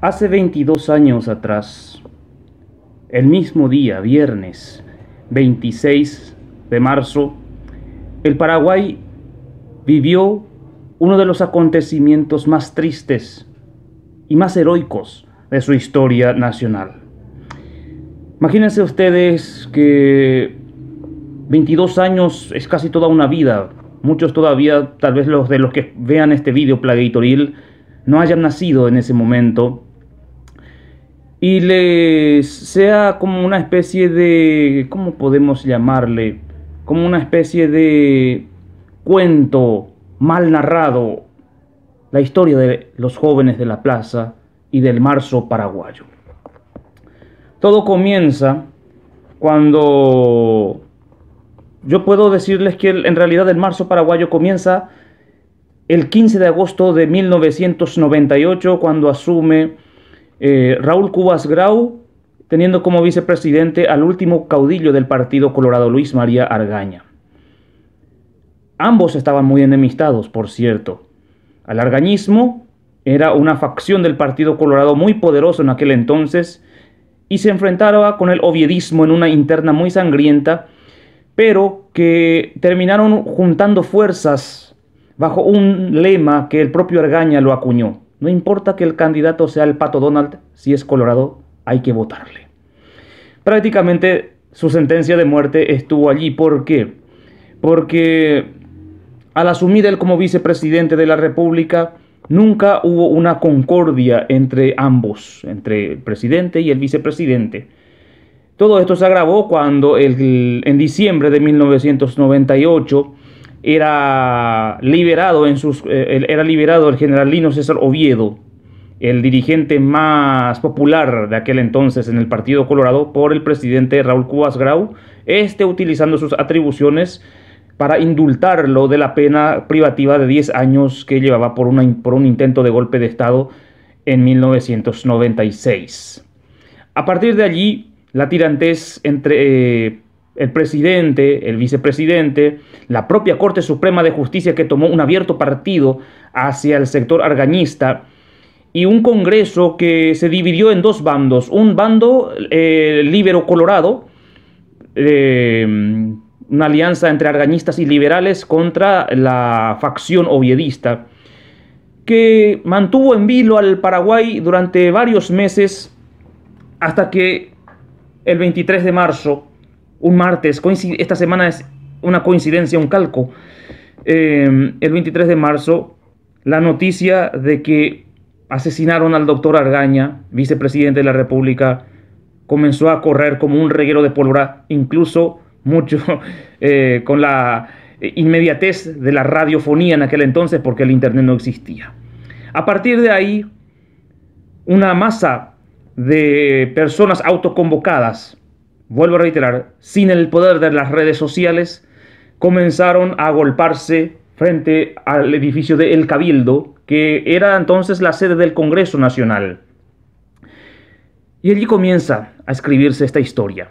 Hace 22 años atrás, el mismo día, viernes 26 de marzo, el Paraguay vivió uno de los acontecimientos más tristes y más heroicos de su historia nacional. Imagínense ustedes que 22 años es casi toda una vida. Muchos todavía, tal vez los de los que vean este vídeo plagueitoril, no hayan nacido en ese momento y les sea como una especie de, ¿cómo podemos llamarle? Como una especie de cuento mal narrado, la historia de los jóvenes de la plaza y del marzo paraguayo. Todo comienza cuando yo puedo decirles que en realidad el marzo paraguayo comienza el 15 de agosto de 1998 cuando asume eh, Raúl Cubas Grau, teniendo como vicepresidente al último caudillo del Partido Colorado Luis María Argaña. Ambos estaban muy enemistados, por cierto. Al argañismo era una facción del Partido Colorado muy poderosa en aquel entonces y se enfrentaba con el oviedismo en una interna muy sangrienta, pero que terminaron juntando fuerzas bajo un lema que el propio Argaña lo acuñó. No importa que el candidato sea el pato Donald, si es Colorado, hay que votarle. Prácticamente su sentencia de muerte estuvo allí. ¿Por qué? Porque al asumir él como vicepresidente de la República, nunca hubo una concordia entre ambos, entre el presidente y el vicepresidente. Todo esto se agravó cuando el, en diciembre de 1998 era liberado, en sus, eh, era liberado el general Lino César Oviedo, el dirigente más popular de aquel entonces en el Partido Colorado, por el presidente Raúl Cubas Grau, este utilizando sus atribuciones para indultarlo de la pena privativa de 10 años que llevaba por, un intento de golpe de Estado en 1996. A partir de allí, la tirantez entre eh, el presidente, el vicepresidente, la propia Corte Suprema de Justicia que tomó un abierto partido hacia el sector argañista y un Congreso que se dividió en dos bandos, un bando eh, libero colorado, eh, una alianza entre argañistas y liberales contra la facción oviedista, que mantuvo en vilo al Paraguay durante varios meses hasta que el 23 de marzo un martes, esta semana es una coincidencia, un calco. Em, el 23 de marzo, la noticia de que asesinaron al doctor Argaña, vicepresidente de la República, comenzó a correr como un reguero de pólvora, incluso mucho eh, con la inmediatez de la radiofonía en aquel entonces, porque el Internet no existía. A partir de ahí, una masa de personas autoconvocadas vuelvo a reiterar, sin el poder de las redes sociales, comenzaron a golparse frente al edificio de El Cabildo, que era entonces la sede del Congreso Nacional. Y allí comienza a escribirse esta historia.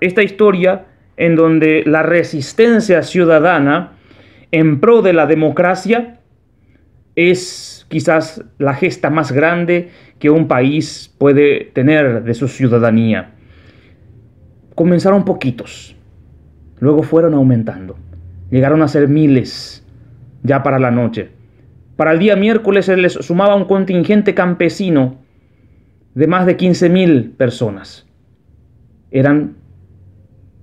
Esta historia en donde la resistencia ciudadana en pro de la democracia es quizás la gesta más grande que un país puede tener de su ciudadanía. Comenzaron poquitos, luego fueron aumentando. Llegaron a ser miles ya para la noche. Para el día miércoles se les sumaba un contingente campesino de más de 15.000 personas. Eran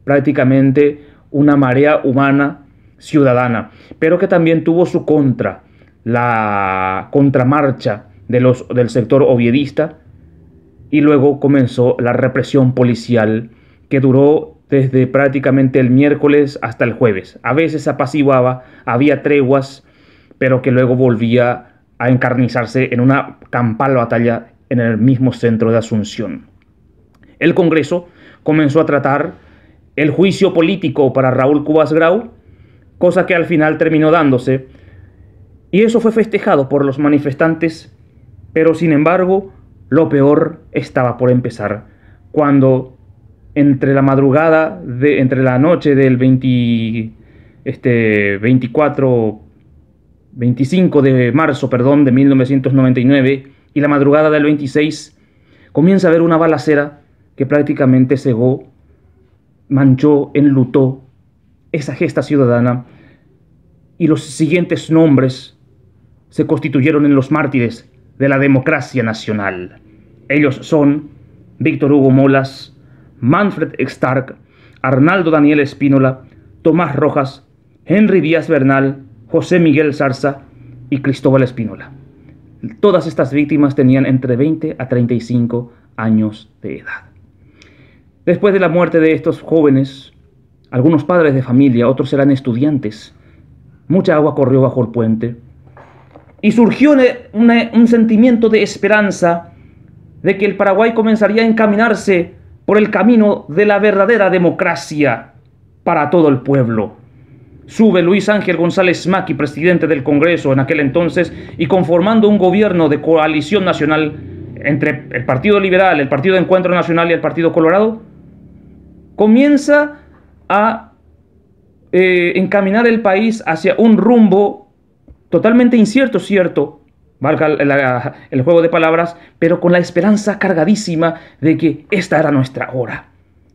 prácticamente una marea humana ciudadana, pero que también tuvo su contra, la contramarcha de los, del sector oviedista, y luego comenzó la represión policial que duró desde prácticamente el miércoles hasta el jueves. A veces apaciguaba, había treguas, pero que luego volvía a encarnizarse en una campal batalla en el mismo centro de Asunción. El Congreso comenzó a tratar el juicio político para Raúl Cubas Grau, cosa que al final terminó dándose, y eso fue festejado por los manifestantes, pero sin embargo, lo peor estaba por empezar, cuando entre la madrugada, de, entre la noche del 20, este, 24, 25 de marzo perdón, de 1999 y la madrugada del 26, comienza a haber una balacera que prácticamente cegó, manchó, enlutó esa gesta ciudadana y los siguientes nombres se constituyeron en los mártires de la democracia nacional. Ellos son Víctor Hugo Molas, Manfred Stark, Arnaldo Daniel Espínola, Tomás Rojas, Henry Díaz Bernal, José Miguel Zarza y Cristóbal Espínola. Todas estas víctimas tenían entre 20 a 35 años de edad. Después de la muerte de estos jóvenes, algunos padres de familia, otros eran estudiantes, mucha agua corrió bajo el puente y surgió un sentimiento de esperanza de que el Paraguay comenzaría a encaminarse por el camino de la verdadera democracia para todo el pueblo. Sube Luis Ángel González Maki, presidente del Congreso en aquel entonces, y conformando un gobierno de coalición nacional entre el Partido Liberal, el Partido de Encuentro Nacional y el Partido Colorado, comienza a eh, encaminar el país hacia un rumbo totalmente incierto, cierto, valga el juego de palabras, pero con la esperanza cargadísima de que esta era nuestra hora.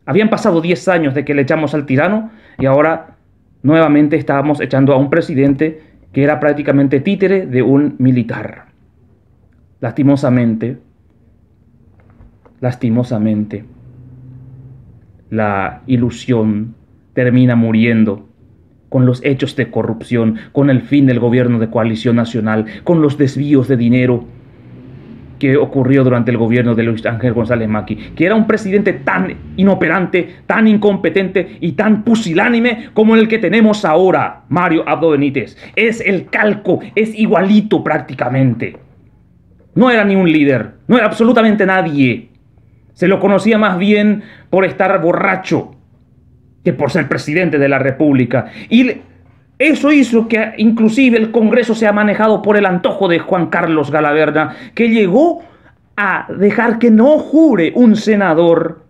Habían pasado 10 años de que le echamos al tirano y ahora nuevamente estábamos echando a un presidente que era prácticamente títere de un militar. Lastimosamente, lastimosamente, la ilusión termina muriendo con los hechos de corrupción, con el fin del gobierno de coalición nacional, con los desvíos de dinero que ocurrió durante el gobierno de Luis Ángel González Maki, que era un presidente tan inoperante, tan incompetente y tan pusilánime como el que tenemos ahora, Mario Abdo Benítez. Es el calco, es igualito prácticamente. No era ni un líder, no era absolutamente nadie. Se lo conocía más bien por estar borracho, que por ser presidente de la República. Y eso hizo que inclusive el Congreso sea manejado por el antojo de Juan Carlos Galaverna, que llegó a dejar que no jure un senador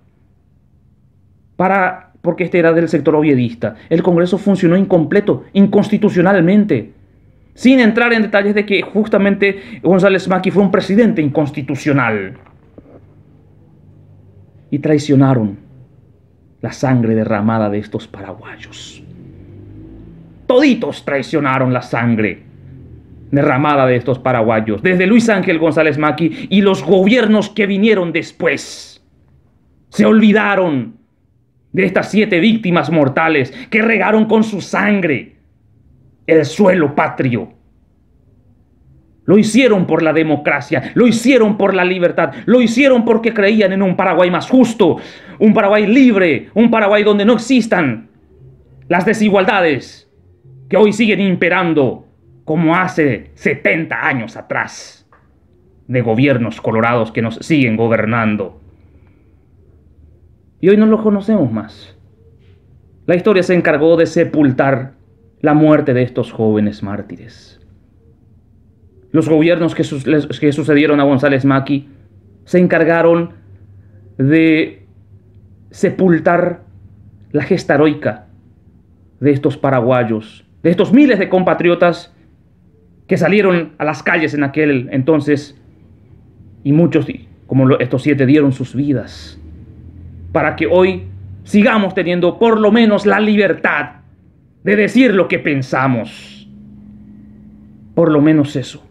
para porque este era del sector oviedista. El Congreso funcionó incompleto, inconstitucionalmente. Sin entrar en detalles de que justamente González Maki fue un presidente inconstitucional. Y traicionaron la sangre derramada de estos paraguayos. Toditos traicionaron la sangre derramada de estos paraguayos, desde Luis Ángel González Maqui y los gobiernos que vinieron después. Se olvidaron de estas siete víctimas mortales que regaron con su sangre el suelo patrio lo hicieron por la democracia, lo hicieron por la libertad, lo hicieron porque creían en un Paraguay más justo, un Paraguay libre, un Paraguay donde no existan las desigualdades que hoy siguen imperando como hace 70 años atrás de gobiernos colorados que nos siguen gobernando. Y hoy no los conocemos más. La historia se encargó de sepultar la muerte de estos jóvenes mártires. Los gobiernos que, sucedieron a González Maki se encargaron de sepultar la gesta heroica de estos paraguayos, de estos miles de compatriotas que salieron a las calles en aquel entonces y muchos, como estos siete, dieron sus vidas para que hoy sigamos teniendo por lo menos la libertad de decir lo que pensamos. Por lo menos eso.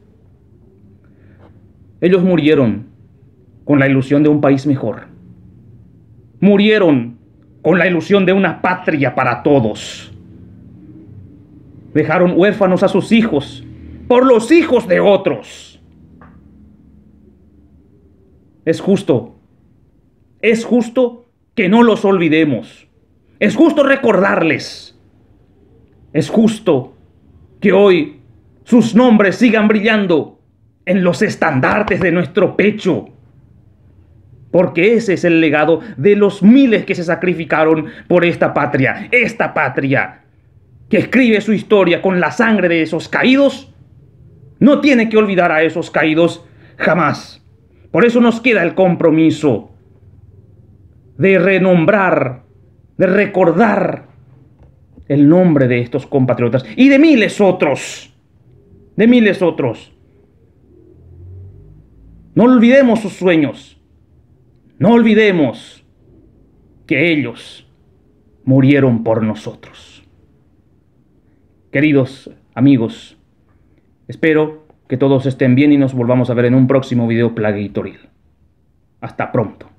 Ellos murieron con la ilusión de un país mejor. Murieron con la ilusión de una patria para todos. Dejaron huérfanos a sus hijos por los hijos de otros. Es justo, es justo que no los olvidemos. Es justo recordarles. Es justo que hoy sus nombres sigan brillando en los estandartes de nuestro pecho. Porque ese es el legado de los miles que se sacrificaron por esta patria, esta patria que escribe su historia con la sangre de esos caídos, no tiene que olvidar a esos caídos jamás. Por eso nos queda el compromiso de renombrar, de recordar el nombre de estos compatriotas y de miles otros, de miles otros no olvidemos sus sueños. No olvidemos que ellos murieron por nosotros. Queridos amigos, espero que todos estén bien y nos volvamos a ver en un próximo video plaguitorial. Hasta pronto.